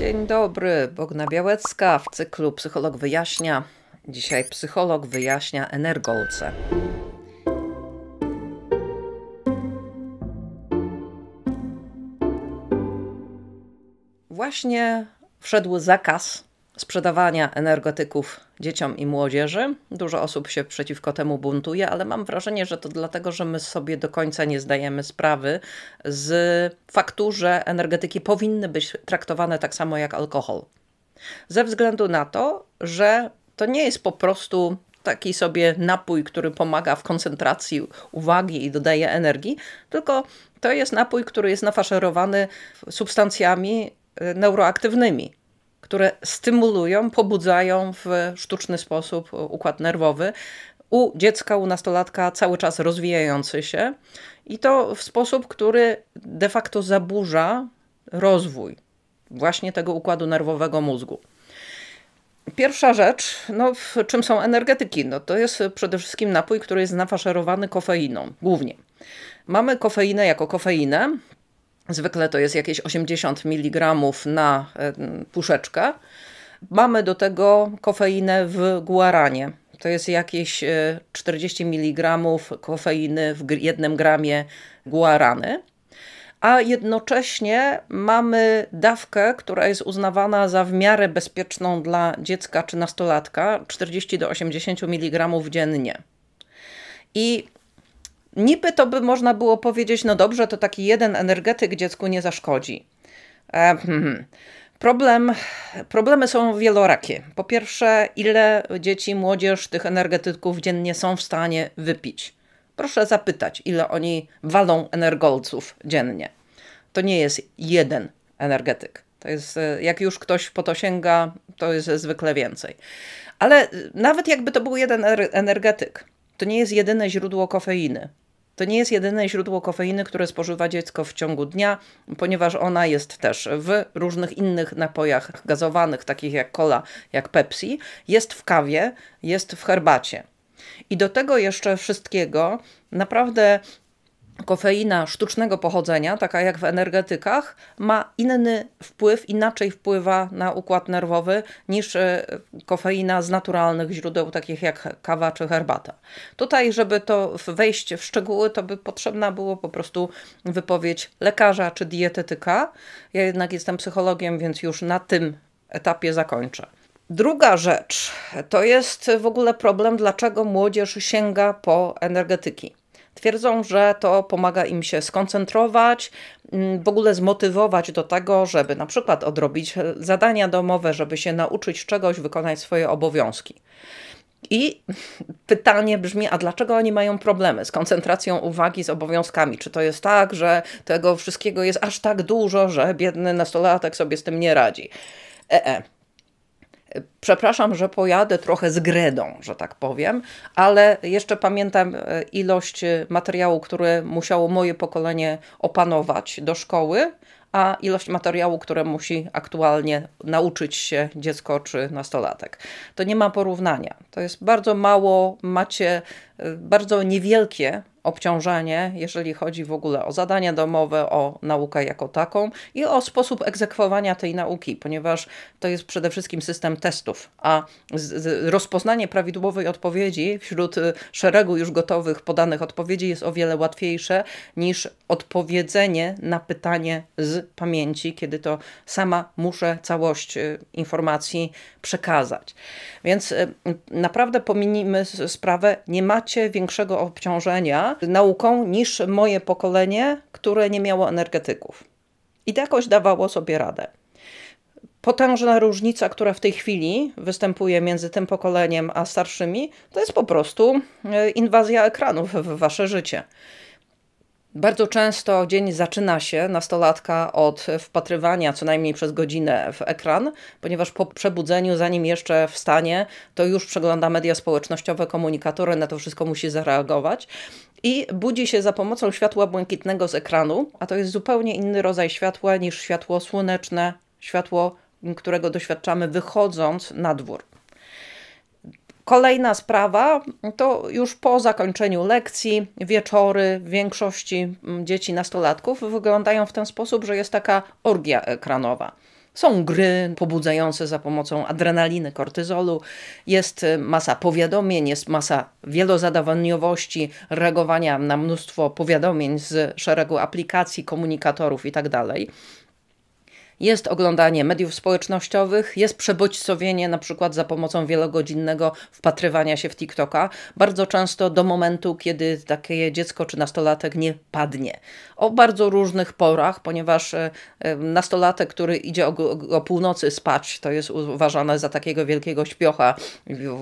Dzień dobry, Bogna Białecka w cyklu Psycholog wyjaśnia. Dzisiaj psycholog wyjaśnia energolce. Właśnie wszedł zakaz sprzedawania energetyków dzieciom i młodzieży. Dużo osób się przeciwko temu buntuje, ale mam wrażenie, że to dlatego, że my sobie do końca nie zdajemy sprawy z faktu, że energetyki powinny być traktowane tak samo jak alkohol. Ze względu na to, że to nie jest po prostu taki sobie napój, który pomaga w koncentracji uwagi i dodaje energii, tylko to jest napój, który jest nafaszerowany substancjami e, neuroaktywnymi które stymulują, pobudzają w sztuczny sposób układ nerwowy u dziecka, u nastolatka cały czas rozwijający się i to w sposób, który de facto zaburza rozwój właśnie tego układu nerwowego mózgu. Pierwsza rzecz, no, czym są energetyki? No, to jest przede wszystkim napój, który jest nafaszerowany kofeiną, głównie. Mamy kofeinę jako kofeinę, Zwykle to jest jakieś 80 mg na e, puszeczkę. Mamy do tego kofeinę w guaranie. To jest jakieś 40 e, mg kofeiny w jednym gramie guarany. A jednocześnie mamy dawkę, która jest uznawana za w miarę bezpieczną dla dziecka czy nastolatka 40 do 80 mg dziennie. I Niby to by można było powiedzieć, no dobrze, to taki jeden energetyk dziecku nie zaszkodzi. Hmm, hmm. Problem, problemy są wielorakie. Po pierwsze, ile dzieci, młodzież tych energetyków dziennie są w stanie wypić? Proszę zapytać, ile oni walą energolców dziennie. To nie jest jeden energetyk. To jest, e, jak już ktoś po to sięga, to jest zwykle więcej. Ale e, nawet jakby to był jeden er-, energetyk, to nie jest jedyne źródło kofeiny. To nie jest jedyne źródło kofeiny, które spożywa dziecko w ciągu dnia, ponieważ ona jest też w różnych innych napojach gazowanych, takich jak cola, jak Pepsi, jest w kawie, jest w herbacie. I do tego jeszcze wszystkiego naprawdę kofeina sztucznego pochodzenia, taka jak w energetykach, ma inny wpływ, inaczej wpływa na układ nerwowy niż e, kofeina z naturalnych źródeł, takich jak kawa czy herbata. Tutaj, żeby to wejść w szczegóły, to by potrzebna było po prostu wypowiedź lekarza czy dietetyka. Ja jednak jestem psychologiem, więc już na tym etapie zakończę. Druga rzecz to jest w ogóle problem, dlaczego młodzież sięga po energetyki. Twierdzą, że to pomaga im się skoncentrować, mm, w ogóle zmotywować do tego, żeby na przykład odrobić e, zadania domowe, żeby się nauczyć czegoś, wykonać swoje obowiązki. I pytanie brzmi, a dlaczego oni mają problemy z koncentracją uwagi, z obowiązkami? Czy to jest tak, że tego wszystkiego jest aż tak dużo, że biedny nastolatek sobie z tym nie radzi? E, -e. Przepraszam, że pojadę trochę z gredą, że tak powiem, ale jeszcze pamiętam e, ilość e, materiału, które musiało moje pokolenie opanować do szkoły, a ilość materiału, które musi aktualnie nauczyć się dziecko czy nastolatek. To nie ma porównania. To jest bardzo mało, macie e, bardzo niewielkie obciążenie, jeżeli chodzi w ogóle o zadania domowe, o naukę jako taką i o sposób egzekwowania tej nauki, ponieważ to jest przede wszystkim system testów, a rozpoznanie prawidłowej odpowiedzi wśród y, szeregu już gotowych podanych odpowiedzi jest o wiele łatwiejsze niż odpowiedzenie na pytanie z pamięci, kiedy to sama muszę całość y, informacji przekazać. Więc y, naprawdę pominijmy sprawę, nie macie większego obciążenia nauką niż moje pokolenie, które nie miało energetyków. I jakoś dawało sobie radę. Potężna różnica, która w tej chwili występuje między tym pokoleniem a starszymi, to jest po prostu e, inwazja ekranów w wasze życie. Bardzo często dzień zaczyna się nastolatka od wpatrywania co najmniej przez godzinę w ekran, ponieważ po przebudzeniu, zanim jeszcze wstanie, to już przegląda media społecznościowe, komunikatory, na to wszystko musi zareagować. I budzi się za pomocą światła błękitnego z ekranu, a to jest zupełnie inny rodzaj światła niż światło słoneczne, światło, którego doświadczamy wychodząc na dwór. Kolejna sprawa to już po zakończeniu lekcji wieczory większości mm, dzieci nastolatków wyglądają w ten sposób, że jest taka orgia ekranowa. Są gry pobudzające za pomocą adrenaliny, kortyzolu, jest y, masa powiadomień, jest masa wielozadawaniowości, reagowania na mnóstwo powiadomień z szeregu aplikacji, komunikatorów itd. Tak jest oglądanie mediów społecznościowych, jest przebodźcowienie na przykład za pomocą wielogodzinnego wpatrywania się w TikToka, bardzo często do momentu, kiedy takie dziecko czy nastolatek nie padnie. O bardzo różnych porach, ponieważ e, e, nastolatek, który idzie o, o północy spać, to jest uważane za takiego wielkiego śpiocha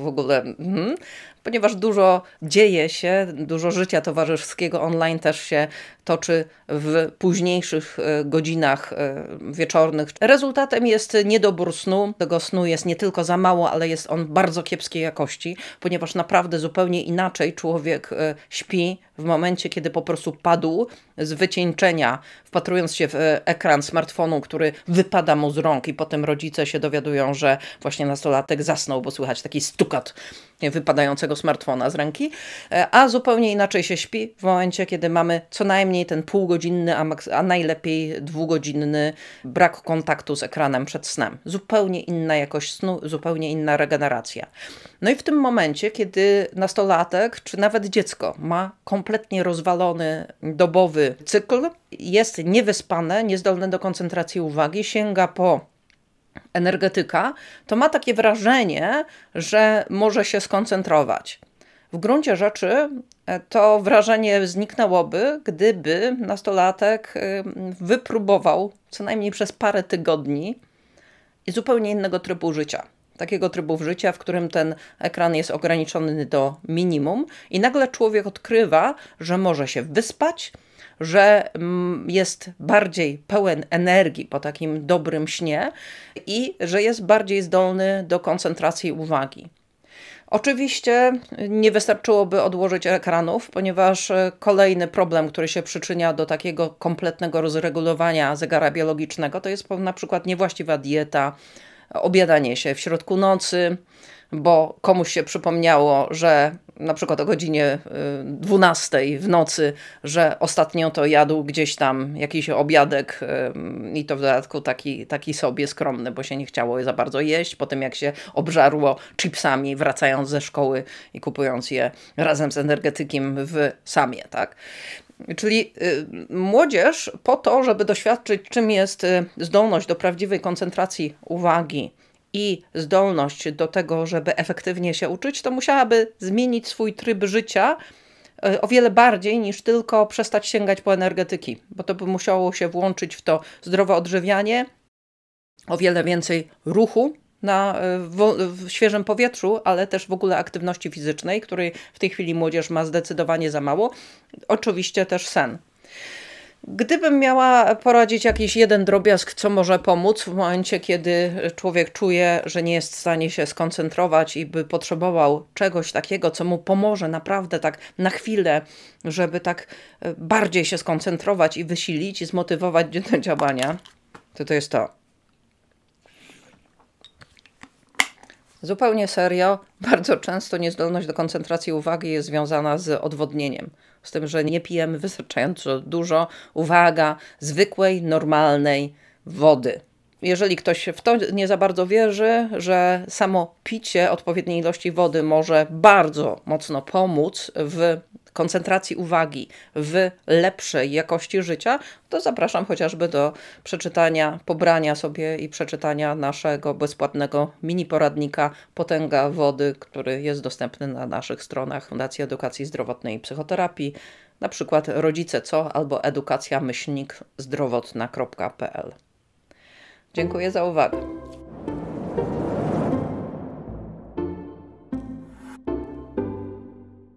w ogóle. Hmm ponieważ dużo dzieje się, dużo życia towarzyskiego online też się toczy w późniejszych e, godzinach e, wieczornych. Rezultatem jest niedobór snu. Tego snu jest nie tylko za mało, ale jest on bardzo kiepskiej jakości, ponieważ naprawdę zupełnie inaczej człowiek e, śpi w momencie, kiedy po prostu padł z wycieńczenia, wpatrując się w e, ekran smartfonu, który wypada mu z rąk i potem rodzice się dowiadują, że właśnie nastolatek zasnął, bo słychać taki stukat wypadającego smartfona z ręki, e, a zupełnie inaczej się śpi w momencie, kiedy mamy co najmniej ten półgodzinny, a, a najlepiej dwugodzinny brak kontaktu z ekranem przed snem. Zupełnie inna jakość snu, zupełnie inna regeneracja. No i w tym momencie, kiedy nastolatek, czy nawet dziecko ma kompletnie rozwalony dobowy cykl jest niewyspane, niezdolne do koncentracji uwagi, sięga po energetyka, to ma takie wrażenie, że może się skoncentrować. W gruncie rzeczy e, to wrażenie zniknęłoby, gdyby nastolatek y, wypróbował co najmniej przez parę tygodni zupełnie innego trybu życia. Takiego trybu życia, w którym ten ekran jest ograniczony do minimum, i nagle człowiek odkrywa, że może się wyspać, że mm, jest bardziej pełen energii po takim dobrym śnie i że jest bardziej zdolny do koncentracji uwagi. Oczywiście nie wystarczyłoby odłożyć ekranów, ponieważ e, kolejny problem, który się przyczynia do takiego kompletnego rozregulowania zegara biologicznego, to jest na przykład niewłaściwa dieta, obiadanie się w środku nocy, bo komuś się przypomniało, że na przykład o godzinie 12 y, w nocy, że ostatnio to jadł gdzieś tam jakiś obiadek i to w dodatku taki, taki sobie skromny, bo się nie chciało za bardzo jeść, po tym jak się obżarło chipsami wracając ze szkoły i kupując je razem z energetykiem w samie, tak? Czyli y, młodzież po to, żeby doświadczyć czym jest y, zdolność do prawdziwej koncentracji uwagi, i zdolność do tego, żeby efektywnie się uczyć, to musiałaby zmienić swój tryb życia e, o wiele bardziej niż tylko przestać sięgać po energetyki, bo to by musiało się włączyć w to zdrowe odżywianie, o wiele więcej ruchu na, e, w, w, świeżym powietrzu, ale też w ogóle aktywności fizycznej, której w tej chwili młodzież ma zdecydowanie za mało. Oczywiście też sen. Gdybym miała poradzić jakiś jeden drobiazg, co może pomóc w momencie, kiedy człowiek czuje, że nie jest w stanie się skoncentrować i by potrzebował czegoś takiego, co mu pomoże naprawdę tak na chwilę, żeby tak e, bardziej się skoncentrować i wysilić i zmotywować do działania, to to jest to. Zupełnie serio, bardzo często niezdolność do koncentracji uwagi jest związana z odwodnieniem. Z tym, że nie pijemy wystarczająco dużo, uwaga, zwykłej, normalnej wody. Jeżeli ktoś w to nie za bardzo wierzy, że samo picie odpowiedniej ilości wody może bardzo mocno pomóc w koncentracji uwagi w lepszej jakości życia, to zapraszam chociażby do przeczytania, pobrania sobie i przeczytania naszego bezpłatnego mini poradnika Potęga Wody, który jest dostępny na naszych stronach Fundacji Edukacji Zdrowotnej i Psychoterapii, na przykład Rodzice Co albo edukacja myślnik zdrowotna.pl. Dziękuję za uwagę.